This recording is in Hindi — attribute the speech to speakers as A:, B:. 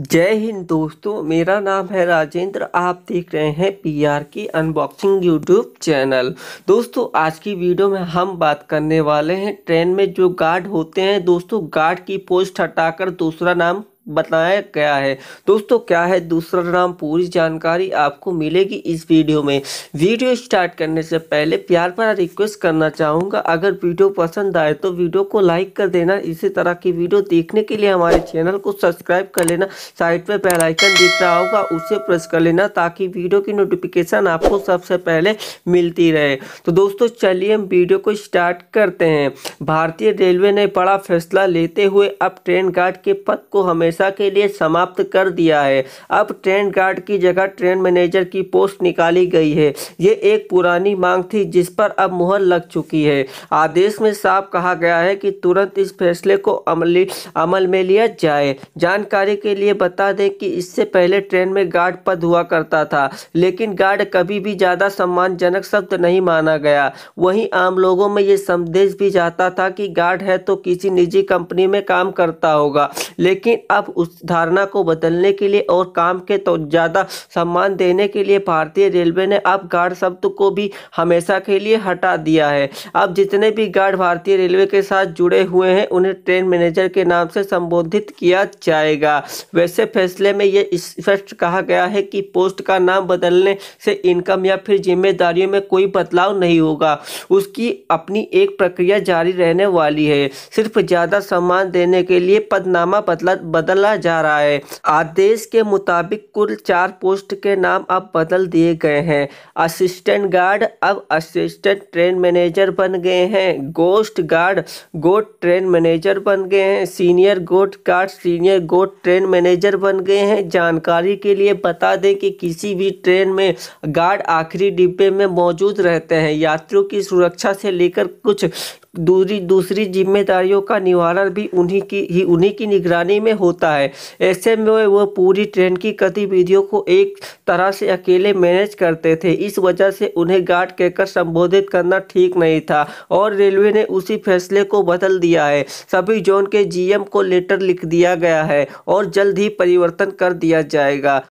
A: जय हिंद दोस्तों मेरा नाम है राजेंद्र आप देख रहे हैं पीआर की अनबॉक्सिंग यूट्यूब चैनल दोस्तों आज की वीडियो में हम बात करने वाले हैं ट्रेन में जो गार्ड होते हैं दोस्तों गार्ड की पोस्ट हटाकर दूसरा नाम बताया गया है दोस्तों क्या है दूसरा नाम पूरी जानकारी आपको मिलेगी इस वीडियो में वीडियो स्टार्ट करने से पहले प्यार भरा रिक्वेस्ट करना चाहूँगा अगर वीडियो पसंद आए तो वीडियो को लाइक कर देना इसी तरह की वीडियो देखने के लिए हमारे चैनल को सब्सक्राइब कर लेना साइड पर बेलाइकन दिख रहा होगा उसे प्रेस कर लेना ताकि वीडियो की नोटिफिकेशन आपको सबसे पहले मिलती रहे तो दोस्तों चलिए हम वीडियो को स्टार्ट करते हैं भारतीय रेलवे ने बड़ा फैसला लेते हुए अब ट्रेन गार्ड के पद को हमें हमेशा के लिए समाप्त कर दिया है अब ट्रेन गार्ड की जगह ट्रेन मैनेजर की पोस्ट निकाली गई है ये एक पुरानी मांग थी जिस पर अब मुहर लग चुकी है आदेश में साफ कहा गया है कि तुरंत इस फैसले को अमली अमल में लिया जाए जानकारी के लिए बता दें कि इससे पहले ट्रेन में गार्ड पद हुआ करता था लेकिन गार्ड कभी भी ज़्यादा सम्मानजनक शब्द नहीं माना गया वहीं आम लोगों में ये संदेश भी जाता था कि गार्ड है तो किसी निजी कंपनी में काम करता होगा लेकिन अब खिलाफ उस धारणा को बदलने के लिए और काम के तो ज़्यादा सम्मान देने के लिए भारतीय रेलवे ने अब गार्ड शब्द को भी हमेशा के लिए हटा दिया है अब जितने भी गार्ड भारतीय रेलवे के साथ जुड़े हुए हैं उन्हें ट्रेन मैनेजर के नाम से संबोधित किया जाएगा वैसे फैसले में यह स्पष्ट कहा गया है कि पोस्ट का नाम बदलने से इनकम या फिर जिम्मेदारियों में कोई बदलाव नहीं होगा उसकी अपनी एक प्रक्रिया जारी रहने वाली है सिर्फ ज़्यादा सम्मान देने के लिए पदनामा बदला बदल बदला जा रहा है आदेश के मुताबिक कुल चार पोस्ट के नाम अब बदल दिए गए हैं असिस्टेंट गार्ड अब असिस्टेंट ट्रेन मैनेजर बन गए हैं गोस्ट गार्ड गोट ट्रेन मैनेजर बन गए हैं senior goods guard senior goods train manager बन गए हैं जानकारी के लिए बता दें कि किसी भी ट्रेन में गार्ड आखिरी डिब्बे में मौजूद रहते हैं यात्रियों की सुरक्षा से लेकर कुछ दूसरी दूसरी जिम्मेदारियों का निवारण भी उन्हीं की ही उन्हीं की निगरानी में होता है ऐसे में वो पूरी ट्रेन की गतिविधियों को एक तरह से अकेले मैनेज करते थे इस वजह से उन्हें गार्ड कहकर संबोधित करना ठीक नहीं था और रेलवे ने उसी फैसले को बदल दिया है सभी जोन के जीएम को लेटर लिख दिया गया है और जल्द ही परिवर्तन कर दिया जाएगा